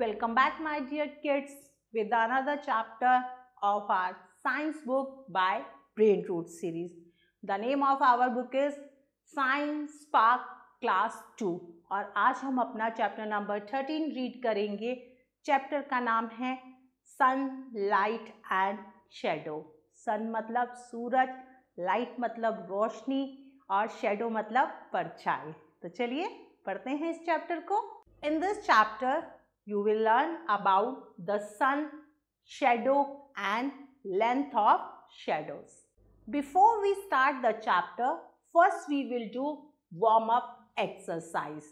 Welcome back my dear kids with another chapter of our science book by Brain Root series. The name of our book is Science Spark Class 2 और आज हम अपना chapter number 13 read करेंगे chapter का नाम है sun light and shadow sun मतलब सूरज लाइट मतलब रोशनी और शेडो मतलब परछाई तो चलिए पढ़ते हैं इस चैप्टर को in this chapter you will learn about the sun, shadow and length of shadows. Before we start the chapter, first we will do warm-up exercise.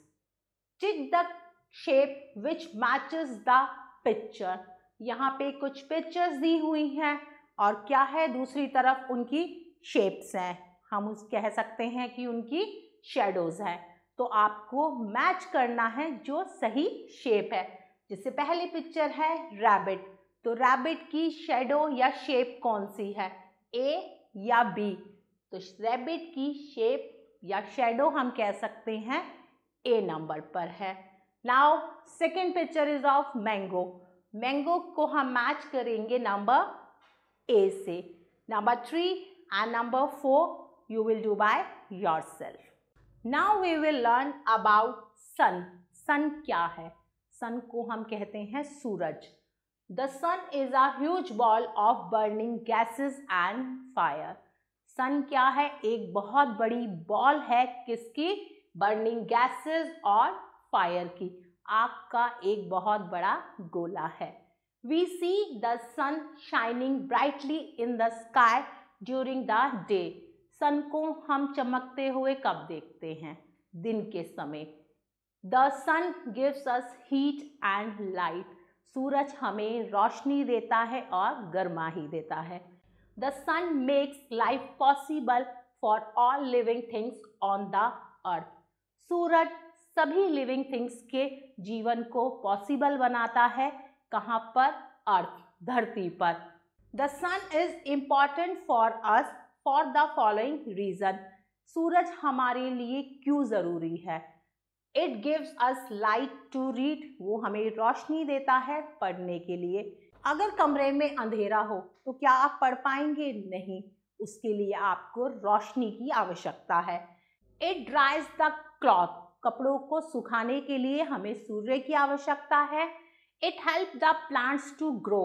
Take the shape which matches the picture. yahan pe kuch pictures di hui hain aur kya hai dusri taraf unki shapes hain hum us keh sakte hain ki unki shadows hain तो आपको match करना है जो सही shape है जिससे पहली picture है रैबिट तो रैबिट की शेडो या शेप कौन सी है ए या बी तो रैबिट की शेप या शेडो हम कह सकते हैं ए नंबर पर है now second picture is of mango mango को हम मैच करेंगे नंबर ए से number three and number four you will do by yourself now we will learn about sun sun क्या है सन को हम कहते हैं सूरज the sun is a huge ball of burning gases and fire sun क्या है एक बहुत बड़ी बॉल है किसकी बर्निंग गैसेस और फायर की आग का एक बहुत बड़ा गोला है we see the sun shining brightly in the sky during the day sun को हम चमकते हुए कब देखते हैं दिन के समय the sun gives us heat and light सूरज हमें रोशनी देता है और गर्मा ही देता है the sun makes life possible for all living things on the earth सूरज सभी लिविंग थिंग्स के जीवन को पॉसिबल बनाता है कहाँ पर अर्थ धरती पर the sun is important for us for the following reason सूरज हमारे लिए क्यों ज़रूरी है it gives us light to read वो हमें रोशनी देता है पढ़ने के लिए अगर कमरे में अंधेरा हो तो क्या आप पढ़ पाएंगे नहीं उसके लिए आपको रोशनी की आवश्यकता है इट ड्राइज द क्लॉथ कपड़ों को सुखाने के लिए हमें सूर्य की आवश्यकता है it help the plants to grow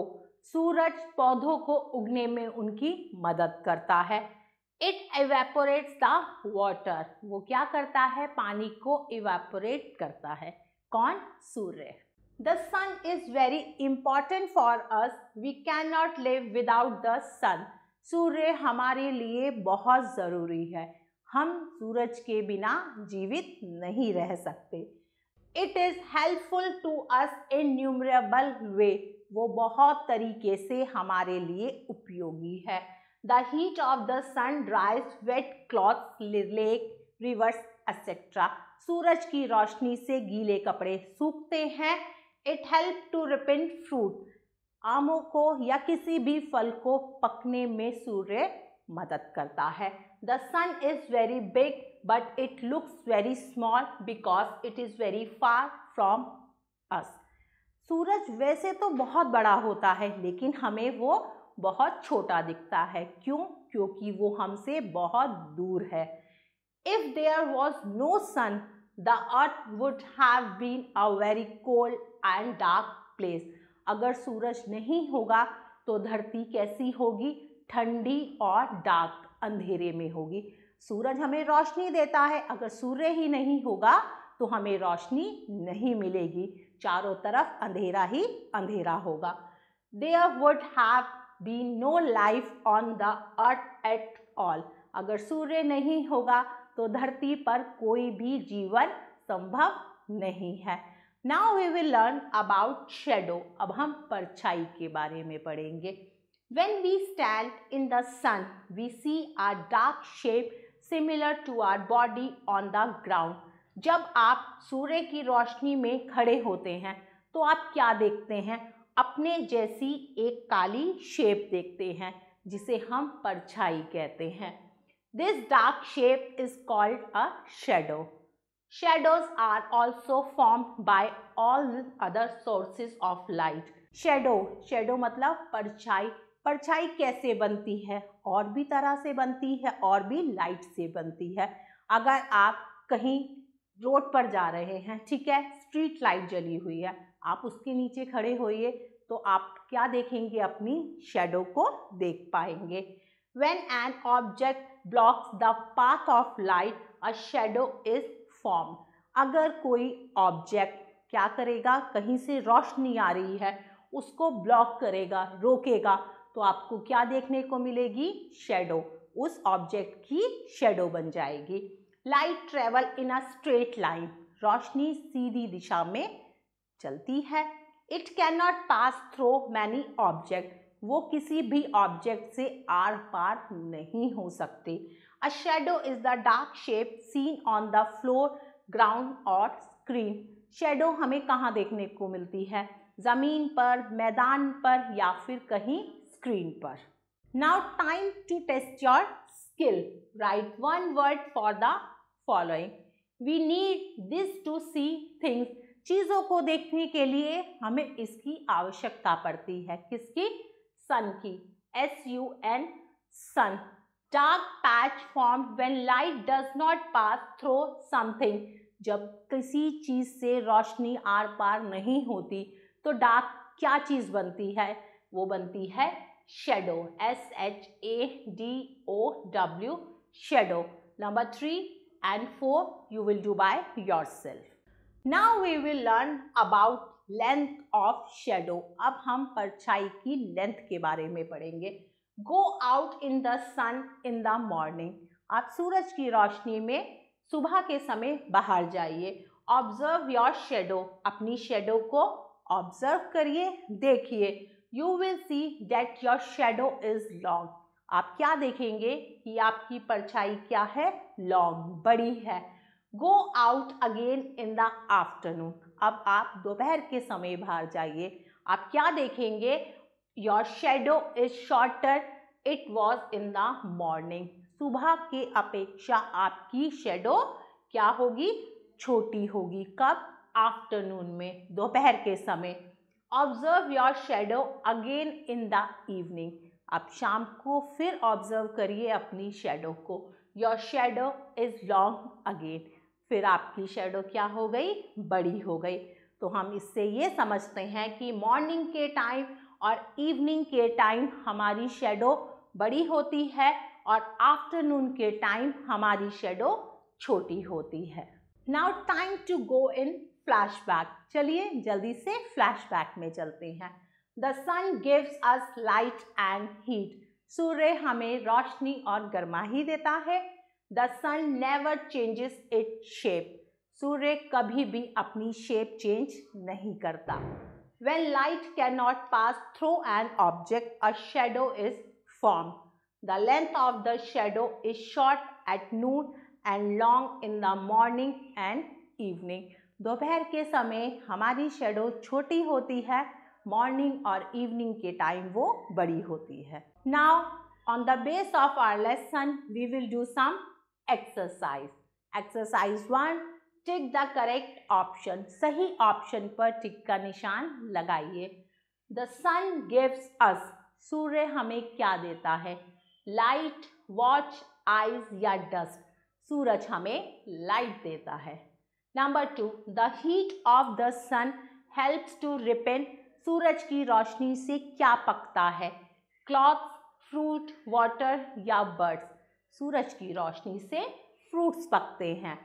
सूरज पौधों को उगने में उनकी मदद करता है इट एवेपोरेट्स द वॉटर वो क्या करता है पानी को इवेपोरेट करता है कौन सूर्य the sun is very important for us we can not live without the sun सूर्य हमारे लिए बहुत ज़रूरी है हम सूरज के बिना जीवित नहीं रह सकते it is helpful to us in numerable way वो बहुत तरीके से हमारे लिए उपयोगी है the heat of the sun dries wet cloth lake rivers etcetera सूरज की रोशनी से गीले कपड़े सूखते हैं it help to ripen fruit आमों को या किसी भी फल को पकने में सूर्य मदद करता है the sun is very big but it looks very small because it is very far from us सूरज वैसे तो बहुत बड़ा होता है लेकिन हमें वो बहुत छोटा दिखता है क्यों क्योंकि वो हमसे बहुत दूर है if there was no sun the earth would have been a very cold and dark place अगर सूरज नहीं होगा तो धरती कैसी होगी ठंडी और डार्क अंधेरे में होगी सूरज हमें रोशनी देता है अगर सूर्य ही नहीं होगा तो हमें रोशनी नहीं मिलेगी चारों तरफ अंधेरा ही अंधेरा होगा there would have be no life on the earth at all अगर सूर्य नहीं होगा तो धरती पर कोई भी जीवन संभव नहीं है now we will learn about shadow अब हम परछाई के बारे में पढ़ेंगे when we stand in the sun we see our dark shape similar to our body on the ground जब आप सूर्य की रोशनी में खड़े होते हैं तो आप क्या देखते हैं अपने जैसी एक काली शेप देखते हैं जिसे हम परछाई कहते हैं this dark shape is called a shadow shadows are also formed by all other sources of light shadow shadow मतलब परछाई परछाई कैसे बनती है और भी तरह से बनती है और भी लाइट से बनती है अगर आप कहीं रोड पर जा रहे हैं ठीक है स्ट्रीट लाइट जली हुई है आप उसके नीचे खड़े होइए तो आप क्या देखेंगे अपनी शेडो को देख पाएंगे when an object blocks the path of light a shadow is form अगर कोई ऑब्जेक्ट क्या करेगा कहीं से रोशनी आ रही है उसको ब्लॉक करेगा रोकेगा तो आपको क्या देखने को मिलेगी शेडो उस ऑब्जेक्ट की शेडो बन जाएगी light travel in a straight line रोशनी सीधी दिशा में चलती है it can not pass through many object वो किसी भी ऑब्जेक्ट से आर पार नहीं हो सकते a shadow is the dark shape seen on the floor ground और स्क्रीन शेडो हमें कहाँ देखने को मिलती है ज़मीन पर मैदान पर या फिर कहीं स्क्रीन पर now time to test your skill write one word for the following we need this to see things चीज़ों को देखने के लिए हमें इसकी आवश्यकता पड़ती है किसकी सन की S U N sun dark patch form when light does not pass through something जब किसी चीज़ से रोशनी आर पार नहीं होती तो डार्क क्या चीज़ बनती है वो बनती है shadow S H A D O W shadow number three and four you will do by yourself now we will learn about length of shadow अब हम परछाई की लेंथ के बारे में पढ़ेंगे go out in the sun in the morning आप सूरज की रोशनी में सुबह के समय बाहर जाइए ऑब्जर्व योर शेडो अपनी शेडो को ऑब्जर्व करिए देखिए you will see that your shadow is long आप क्या देखेंगे कि आपकी परछाई क्या है लॉन्ग बड़ी है go out again in the afternoon अब आप दोपहर के समय बाहर जाइए आप क्या देखेंगे your shadow is shorter it was in the morning सुबह के अपेक्षा आपकी शेडो क्या होगी छोटी होगी कब आफ्टरनून में दोपहर के समय observe your shadow again in the evening आप शाम को फिर ऑब्जर्व करिए अपनी शेडो को your shadow is long again फिर आपकी शेडो क्या हो गई बड़ी हो गई तो हम इससे ये समझते हैं कि मॉर्निंग के टाइम और इवनिंग के टाइम हमारी शेडो बड़ी होती है और आफ्टरनून के टाइम हमारी शेडो छोटी होती है now time to go in flashback चलिए जल्दी से फ्लैशबैक में चलते हैं the sun gives us light and heat सूर्य हमें रोशनी और गर्मा ही देता है the sun never changes it shape सूर्य कभी भी अपनी शेप चेंज नहीं करता when light can not pass through an object a shadow is form the length of the shadow is short at noon and long in the morning and evening दोपहर के समय हमारी शेडो छोटी होती है morning और इवनिंग के time वो बड़ी होती है now on the base of our lesson we will do some exercise exercise one tick the correct option सही ऑप्शन पर टिक का निशान लगाइए द सन गिव्स अस सूर्य हमें क्या देता है लाइट वॉच आइज या डस्ट सूरज हमें लाइट देता है number two the heat of the sun helps to ripen सूरज की रोशनी से क्या पकता है क्लॉथ फ्रूट वाटर या बर्ड्स सूरज की रोशनी से फ्रूट्स पकते हैं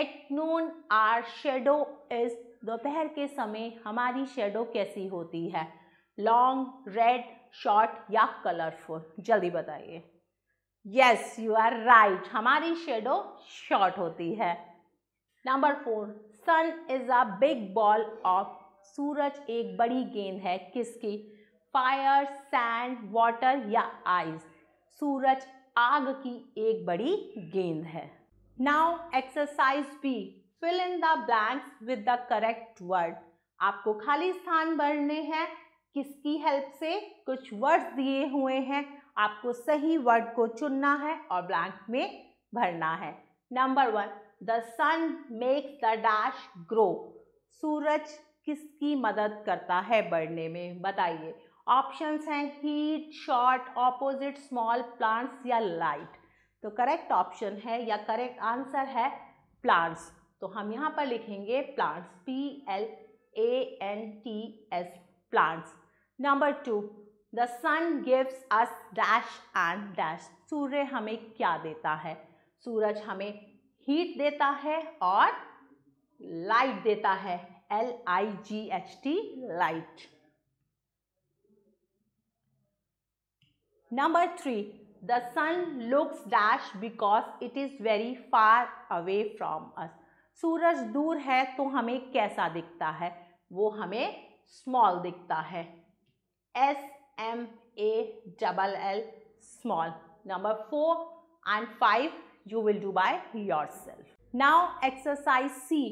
at noon our shadow is दोपहर के समय हमारी शेडो कैसी होती है लॉन्ग रेड शॉर्ट या कलरफुल जल्दी बताइए यस यू आर राइट हमारी शेडो शॉर्ट होती है number four sun is a big ball of सूरज एक बड़ी गेंद है किसकी फायर सैंड वाटर या आइस सूरज आग की एक बड़ी गेंद है now exercise B fill in the blanks with the correct word आपको खाली स्थान भरने हैं किसकी हेल्प से कुछ वर्ड्स दिए हुए हैं आपको सही वर्ड को चुनना है और ब्लैंक में भरना है number one the sun makes the dash grow सूरज किसकी मदद करता है बढ़ने में बताइए ऑप्शंस हैं heat short opposite small plants या लाइट तो करेक्ट ऑप्शन है या करेक्ट आंसर है प्लांट्स तो हम यहाँ पर लिखेंगे plants P L A N T S plants number two the sun gives us dash and dash सूर्य हमें क्या देता है सूरज हमें हीट देता है और लाइट देता है L I G H T light number three the sun looks dash because it is very far away from us सूरज दूर है तो हमें कैसा दिखता है वो हमें स्मॉल दिखता है S M A double L small number four and five you will do by yourself now exercise C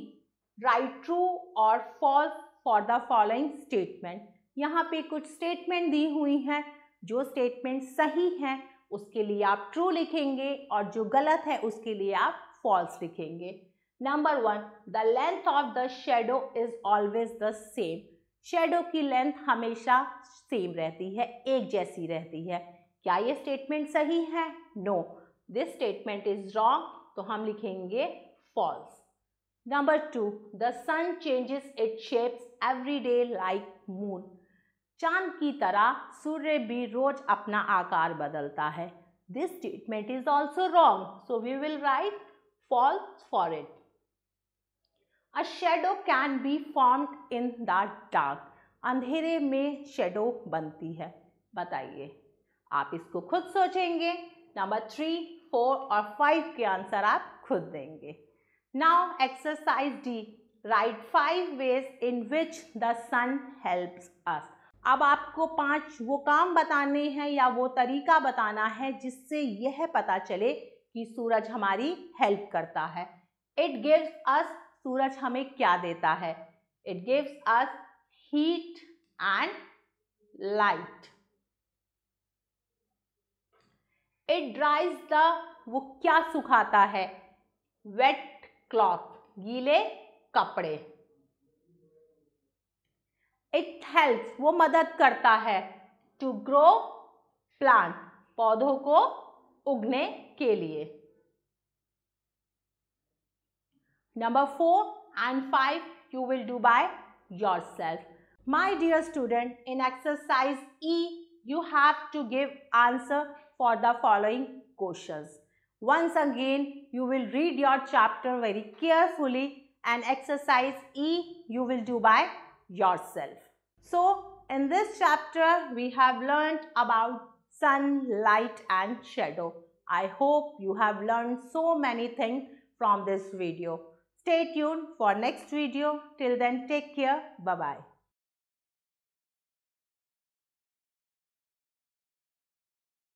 write true और false for the following statement यहाँ पे कुछ स्टेटमेंट दी हुई हैं जो स्टेटमेंट सही है उसके लिए आप ट्रू लिखेंगे और जो गलत है उसके लिए आप फॉल्स लिखेंगे number one the length of the shadow is always the same shadow की लेंथ हमेशा सेम रहती है एक जैसी रहती है क्या ये स्टेटमेंट सही है no this statement is wrong तो हम लिखेंगे false number two the sun changes it shapes every day like moon चांद की तरह सूर्य भी रोज अपना आकार बदलता है this statement is also wrong so we will write false for it a shadow can be formed in the dark अंधेरे में शेडो बनती है बताइए आप इसको खुद सोचेंगे नंबर थ्री फोर और फाइव के आंसर आप खुद देंगे now exercise D write five ways in which the sun helps us अब आपको पांच वो काम बताने हैं या वो तरीका बताना है जिससे यह पता चले कि सूरज हमारी हेल्प करता है इट गिव्स अस सूरज हमें क्या देता है it gives us heat and light it dries the वो क्या सुखाता है वेट क्लॉथ गीले कपड़े इट हेल्प वो मदद करता है टू ग्रो प्लांट पौधों को उगने के लिए number four and five you will do by yourself my dear student in exercise E you have to give answer for the following question once again you will read your chapter very carefully and exercise E you will do by yourself So in this chapter we have learned about sun, light and shadow. I hope you have learned so many things from this video. Stay tuned for next video. Till then take care. Bye-bye.